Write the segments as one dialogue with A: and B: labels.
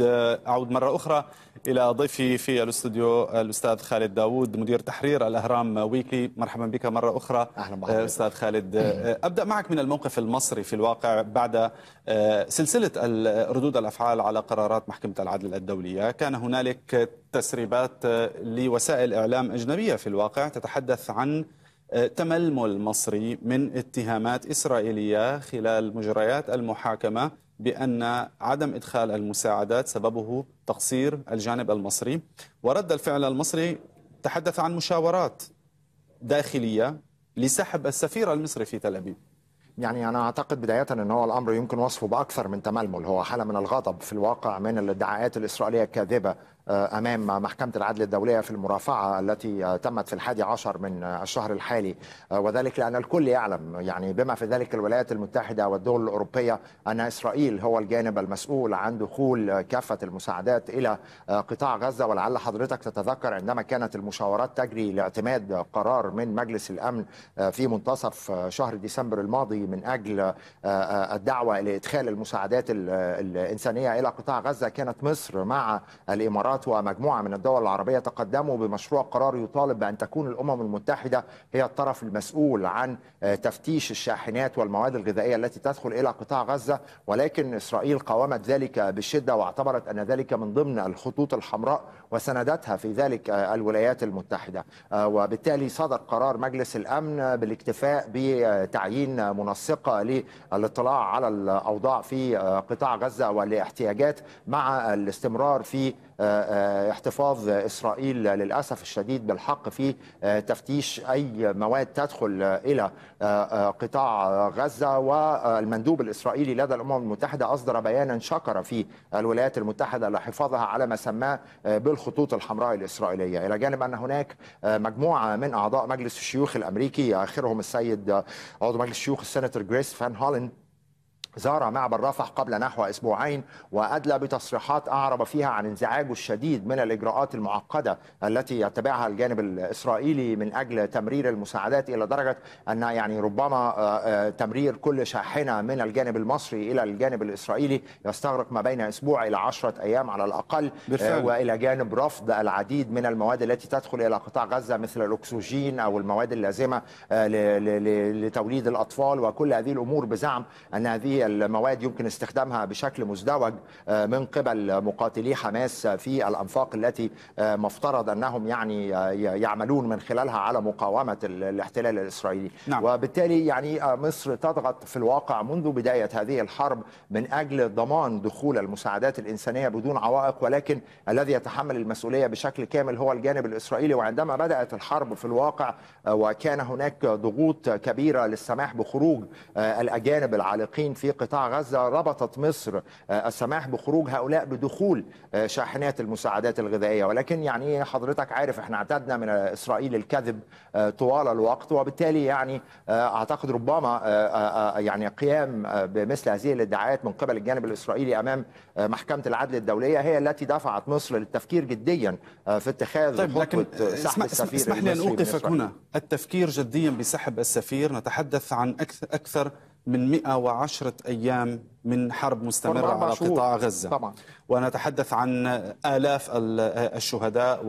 A: أعود مرة أخرى إلى ضيفي في الاستوديو الأستاذ خالد داوود مدير تحرير الأهرام ويكلي مرحبا بك مرة أخرى أهلا بحضرتك آه، أستاذ خالد آه، آه، أبدأ معك من الموقف المصري في الواقع بعد سلسلة ردود الأفعال على قرارات محكمة العدل الدولية كان هنالك تسريبات لوسائل إعلام أجنبية في الواقع تتحدث عن تململ مصري من اتهامات إسرائيلية خلال مجريات المحاكمة بأن عدم إدخال المساعدات سببه تقصير الجانب المصري ورد الفعل المصري تحدث عن مشاورات داخلية لسحب السفير المصري في تل أبيب
B: يعني أنا أعتقد بداية أن هو الأمر يمكن وصفه بأكثر من تململ هو حالة من الغضب في الواقع من الادعاءات الإسرائيلية الكاذبة آه، أمام محكمة العدل الدولية في المرافعة التي آه، تمت في الحادي عشر من آه، الشهر الحالي وذلك لأن الكل يعلم يعني بما في ذلك الولايات المتحدة والدول الأوروبية أن إسرائيل هو الجانب المسؤول عن دخول كافة المساعدات إلى قطاع غزة ولعل حضرتك تتذكر عندما كانت المشاورات تجري لاعتماد قرار من مجلس الأمن في منتصف شهر ديسمبر الماضي من أجل الدعوة لإدخال المساعدات الإنسانية إلى قطاع غزة كانت مصر مع الإمارات الإمارات ومجموعة من الدول العربية تقدموا بمشروع قرار يطالب بأن تكون الأمم المتحدة هي الطرف المسؤول عن آه، تفتيش الشاحنات والمواد الغذائية التي تدخل إلى قطاع غزة ولكن إسرائيل قاومت ذلك بشدة واعتبرت أن ذلك من ضمن الخطوط الحمراء وسندتها في ذلك آه، الولايات المتحدة آه، وبالتالي صدر قرار مجلس الأمن بالاكتفاء بتعيين منسقة للاطلاع على الأوضاع في قطاع غزة والاحتياجات مع الاستمرار في آه، احتفاظ اسرائيل للاسف الشديد بالحق في آه، تفتيش اي مواد تدخل الى آه، قطاع غزه والمندوب الاسرائيلي لدى الامم المتحده اصدر بيانا شكر في الولايات المتحده لحفاظها على ما سماه بالخطوط الحمراء الاسرائيليه، الى جانب ان هناك مجموعه من اعضاء مجلس الشيوخ الامريكي اخرهم السيد عضو مجلس الشيوخ السناتور جريس فان هولن زار معبر رفح قبل نحو اسبوعين وادلى بتصريحات اعرب فيها عن انزعاجه الشديد من الاجراءات المعقده التي يتبعها الجانب الاسرائيلي من اجل تمرير المساعدات الى درجه ان يعني ربما آه، آه، تمرير كل شاحنه من الجانب المصري الى الجانب الاسرائيلي يستغرق ما بين اسبوع الى 10 ايام على الاقل آه، بالفعل. والى جانب رفض العديد من المواد التي تدخل الى قطاع غزه مثل الاكسجين او المواد اللازمه لتوليد الاطفال وكل هذه الامور بزعم ان هذه المواد يمكن استخدامها بشكل مزدوج آه، من قبل مقاتلي حماس في الأنفاق التي آه، مفترض أنهم يعني آه، يعملون من خلالها على مقاومة الاحتلال الإسرائيلي نعم. وبالتالي يعني مصر تضغط في الواقع منذ بداية هذه الحرب من أجل ضمان دخول المساعدات الإنسانية بدون عوائق ولكن الذي يتحمل المسؤولية بشكل كامل هو الجانب الإسرائيلي وعندما بدأت الحرب في الواقع وكان هناك ضغوط كبيرة للسماح بخروج الأجانب العالقين في في قطاع غزة ربطت مصر آه، السماح بخروج هؤلاء بدخول آه، شاحنات المساعدات الغذائية ولكن يعني حضرتك عارف احنا اعتدنا من إسرائيل الكذب آه، طوال الوقت وبالتالي يعني أعتقد ربما يعني قيام بمثل هذه الادعاءات من قبل الجانب الإسرائيلي أمام محكمة العدل الدولية هي التي دفعت مصر للتفكير جديا في اتخاذ طيب لكن سحب السفير اسمح لي أن أوقفك هنا
A: التفكير جديا بسحب السفير نتحدث عن أكثر من 110 أيام من حرب مستمرة على شهور. قطاع غزة طبعا. ونتحدث عن آلاف الشهداء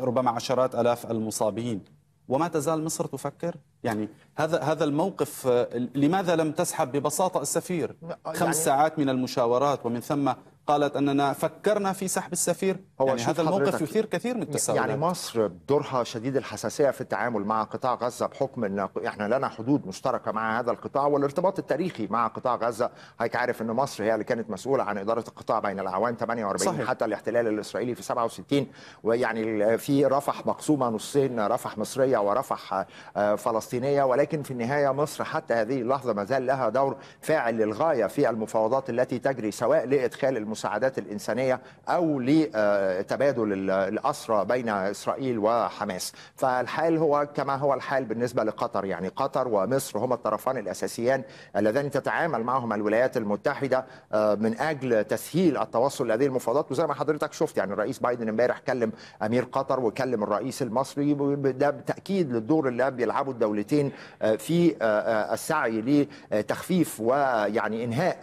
A: وربما عشرات آلاف المصابين وما تزال مصر تفكر يعني هذا هذا الموقف آه، لماذا لم تسحب ببساطة السفير آه، يعني خمس ساعات من المشاورات ومن ثم قالت أننا فكرنا في سحب السفير هو يعني هذا الموقف يثير كثير من التساؤلات يعني
B: مصر دورها شديد الحساسية في التعامل مع قطاع غزة بحكم أن إحنا لنا حدود مشتركة مع هذا القطاع والارتباط التاريخي مع قطاع غزة هيك عارف أن مصر هي اللي كانت مسؤولة عن إدارة القطاع بين الأعوام 48 صحيح. حتى الاحتلال الإسرائيلي في 67 ويعني في رفح مقسومة نصين رفح مصرية ورفح آه، فلسطينية ولكن في النهاية مصر حتى هذه اللحظة ما زال لها دور فاعل للغاية في المفاوضات التي تجري سواء لإدخال المساعدات الإنسانية أو لتبادل الأسرى بين إسرائيل وحماس فالحال هو كما هو الحال بالنسبة لقطر يعني قطر ومصر هما الطرفان الأساسيان اللذان تتعامل معهما الولايات المتحدة آه، من أجل تسهيل التوصل لهذه المفاوضات وزي ما حضرتك شفت يعني الرئيس بايدن امبارح كلم أمير قطر وكلم الرئيس المصري ده بتأكيد للدور اللي بيلعبه الدولتين آه، في آه، السعي لتخفيف ويعني إنهاء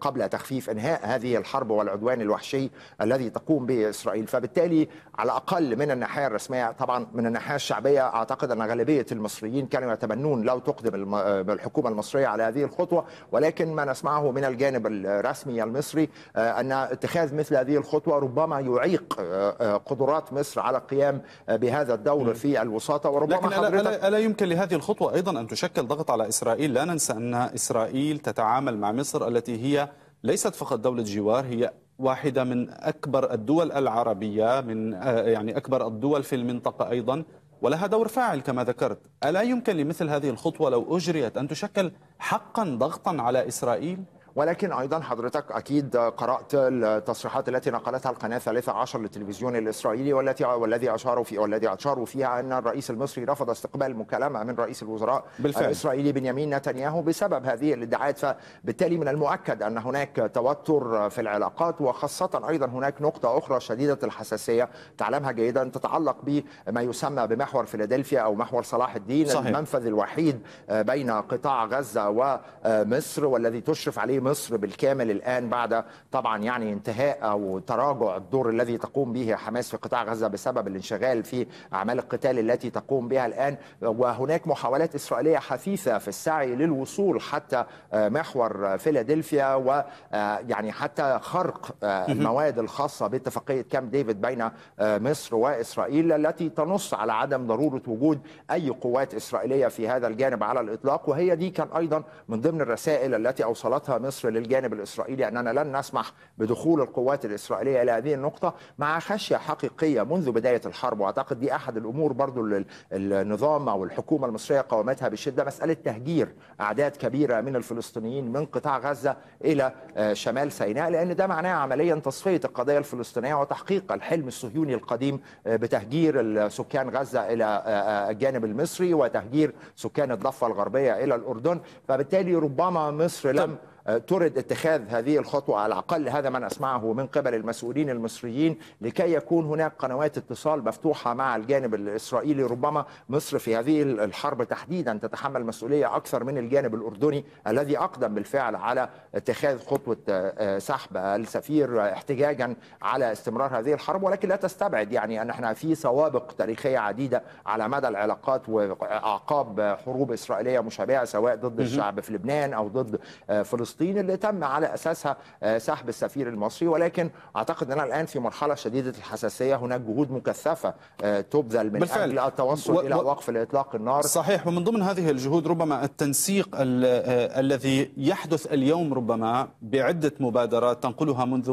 B: قبل تخفيف إنهاء هذه الحرب والعدوان الوحشي الذي تقوم به اسرائيل فبالتالي على الاقل من الناحيه الرسميه طبعا من الناحيه الشعبيه اعتقد ان غالبيه المصريين كانوا يتمنون لو تقدم الحكومه المصريه على هذه الخطوه ولكن ما نسمعه من الجانب الرسمي المصري آه، ان اتخاذ مثل هذه الخطوه ربما يعيق آه، آه، قدرات مصر على القيام بهذا الدور في الوساطه وربما لكن حضرتك
A: الا يمكن لهذه الخطوه ايضا ان تشكل ضغط على اسرائيل لا ننسى ان اسرائيل تتعامل مع مصر التي هي ليست فقط دولة جوار هي واحدة من أكبر الدول العربية من آه، يعني أكبر الدول في المنطقة أيضا ولها دور فاعل كما ذكرت ألا يمكن لمثل هذه الخطوة لو أجريت أن تشكل حقا ضغطا على إسرائيل؟
B: ولكن ايضا حضرتك اكيد قرات التصريحات التي نقلتها القناه 13 للتلفزيون الاسرائيلي والتي والذي اشاروا في والذي اشاروا فيها ان الرئيس المصري رفض استقبال المكالمه من رئيس الوزراء بالفعل. الاسرائيلي بنيامين نتنياهو بسبب هذه الادعاءات فبالتالي من المؤكد ان هناك توتر في العلاقات وخاصه ايضا هناك نقطه اخرى شديده الحساسيه تعلمها جيدا تتعلق بما يسمى بمحور فيلادلفيا او محور صلاح الدين صحيح. المنفذ الوحيد بين قطاع غزه ومصر والذي تشرف عليه مصر بالكامل الان بعد طبعا يعني انتهاء او تراجع الدور الذي تقوم به حماس في قطاع غزه بسبب الانشغال في اعمال القتال التي تقوم بها الان وهناك محاولات اسرائيليه حثيثه في السعي للوصول حتى آه، محور فيلادلفيا ويعني آه، حتى خرق آه، المواد الخاصه باتفاقيه كامب ديفيد بين مصر واسرائيل التي تنص على عدم ضروره وجود اي قوات اسرائيليه في هذا الجانب على الاطلاق وهي دي كان ايضا من ضمن الرسائل التي اوصلتها مصر مصر للجانب الإسرائيلي أننا لن نسمح بدخول القوات الإسرائيلية إلى هذه النقطة مع خشية حقيقية منذ بداية الحرب وأعتقد دي أحد الأمور برضو النظام أو الحكومة المصرية قاومتها بشدة مسألة تهجير أعداد كبيرة من الفلسطينيين من قطاع غزة إلى آه، شمال سيناء لأن ده معناه عمليا تصفية القضية الفلسطينية وتحقيق الحلم الصهيوني القديم آه، بتهجير سكان غزة إلى آه، الجانب المصري وتهجير سكان الضفة الغربية إلى الأردن فبالتالي ربما مصر لم آه، ترد اتخاذ هذه الخطوة على الأقل هذا ما نسمعه من قبل المسؤولين المصريين لكي يكون هناك قنوات اتصال مفتوحة مع الجانب الإسرائيلي ربما مصر في هذه الحرب تحديدا تتحمل مسؤولية أكثر من الجانب الأردني الذي أقدم بالفعل على اتخاذ خطوة آه، آه، سحب السفير احتجاجا على استمرار هذه الحرب ولكن لا تستبعد يعني أن احنا في سوابق تاريخية عديدة على مدى العلاقات وأعقاب حروب إسرائيلية مشابهة سواء ضد الشعب في لبنان أو ضد فلسطين فلسطين اللي تم على اساسها آه، سحب السفير المصري ولكن اعتقد اننا الان في مرحله شديده الحساسيه هناك جهود مكثفه آه، تبذل من بالفعل. اجل التوصل و... الى
A: وقف اطلاق النار صحيح ومن ضمن هذه الجهود ربما التنسيق ال آه، الذي يحدث اليوم ربما بعده مبادرات تنقلها منذ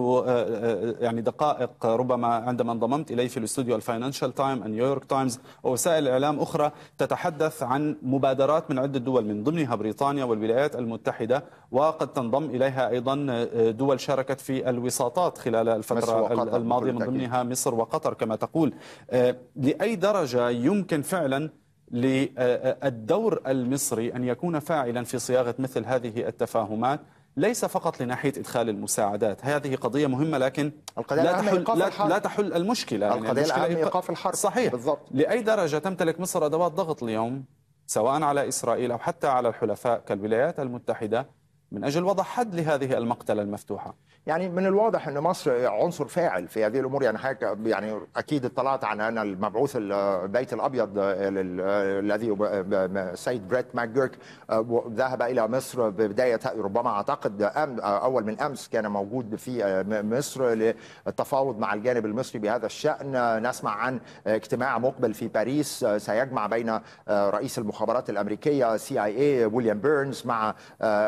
A: يعني دقائق ربما عندما انضممت الي في الاستوديو الفاينانشال تايم نيويورك تايمز ووسائل اعلام اخرى تتحدث عن مبادرات من عده دول من ضمنها بريطانيا والولايات المتحده وقد قد تنضم إليها أيضا آه، دول شاركت في الوساطات خلال الفترة الماضية من ضمنها مصر وقطر كما تقول آه، لأي درجة يمكن فعلا للدور المصري أن يكون فاعلا في صياغة مثل هذه التفاهمات ليس فقط لناحية إدخال المساعدات هذه قضية مهمة لكن القضية لا تحل, لا, لا تحل المشكلة يعني القضية المشكلة العامة إيقاف الحرب صحيح بالضبط. لأي درجة تمتلك مصر أدوات ضغط اليوم سواء على إسرائيل أو حتى على الحلفاء كالولايات المتحدة من أجل وضع حد لهذه المقتلة المفتوحة
B: يعني من الواضح أن مصر عنصر فاعل في هذه الأمور يعني حاجة يعني أكيد اطلعت عن ان المبعوث البيت الأبيض الذي السيد بريت ماجيرك آه، ذهب إلى مصر بداية ربما أعتقد أول من أمس كان موجود في آه، مصر للتفاوض مع الجانب المصري بهذا الشأن نسمع عن اجتماع مقبل في باريس آه، سيجمع بين رئيس المخابرات الأمريكية سي اي اي ويليام بيرنز مع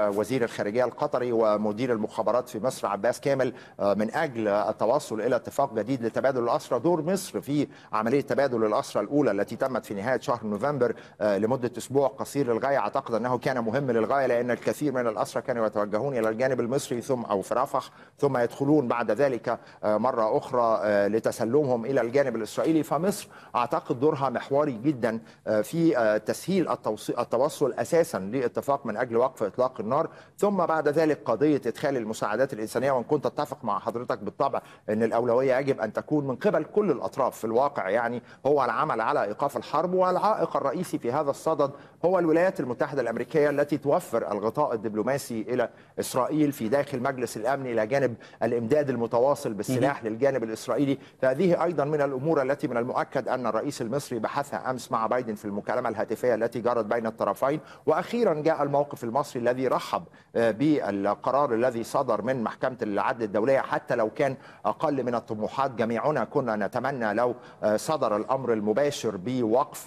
B: وزير الخارجيه القطري ومدير المخابرات في مصر عباس كامل آه، من اجل التوصل الى اتفاق جديد لتبادل الاسرى دور مصر في عمليه تبادل الاسرى الاولى التي تمت في نهايه شهر نوفمبر آه، لمده اسبوع قصير للغايه اعتقد انه كان مهم للغايه لان الكثير من الاسرى كانوا يتوجهون الى الجانب المصري ثم او في رفح ثم يدخلون بعد ذلك آه، مره اخرى لتسلمهم الى الجانب الاسرائيلي فمصر اعتقد دورها محوري جدا في تسهيل التوصل اساسا لاتفاق من اجل وقف اطلاق النار ثم بعد ذلك قضيه ادخال المساعدات الانسانيه وان كنت اتفق مع حضرتك بالطبع ان الاولويه يجب ان تكون من قبل كل الاطراف في الواقع يعني هو العمل على ايقاف الحرب والعائق الرئيسي في هذا الصدد هو الولايات المتحده الامريكيه التي توفر الغطاء الدبلوماسي الى اسرائيل في داخل مجلس الامن الى جانب الامداد المتواصل بالسلاح للجانب الاسرائيلي فهذه ايضا من الامور التي من المؤكد ان الرئيس المصري بحثها امس مع بايدن في المكالمه الهاتفيه التي جرت بين الطرفين واخيرا جاء الموقف المصري الذي رحب آه، بالقرار الذي صدر من محكمة العدل الدولية حتى لو كان أقل من الطموحات جميعنا كنا نتمنى لو آه، صدر الأمر المباشر بوقف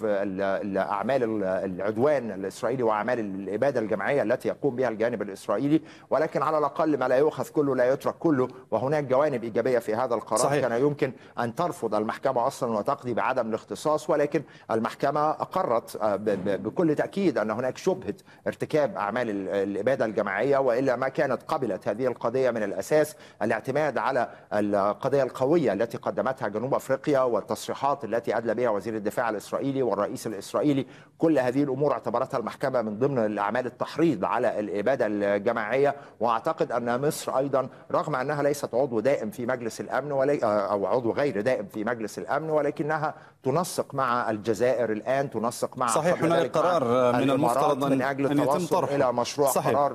B: أعمال العدوان الإسرائيلي وأعمال الإبادة الجماعية التي يقوم بها الجانب الإسرائيلي ولكن على الأقل ما لا يؤخذ كله لا يترك كله وهناك جوانب إيجابية في هذا القرار صحيح. كان يمكن أن ترفض المحكمة أصلا وتقضي بعدم الاختصاص ولكن المحكمة أقرت آه، بكل تأكيد أن هناك شبهة ارتكاب أعمال الإبادة الجماعية الجماعية وإلا ما كانت قبلت هذه القضية من الأساس الاعتماد على القضية القوية التي قدمتها جنوب أفريقيا والتصريحات التي أدلى بها وزير الدفاع الإسرائيلي والرئيس الإسرائيلي كل هذه الأمور اعتبرتها المحكمة من ضمن الأعمال التحريض على الإبادة الجماعية وأعتقد أن مصر أيضا رغم أنها ليست عضو دائم في مجلس الأمن ولي أو عضو غير دائم في مجلس الأمن ولكنها تنسق مع الجزائر الآن تنسق مع صحيح هناك قرار من المفترض من أجل أن يتم طرحه إلى مشروع صحيح. قرار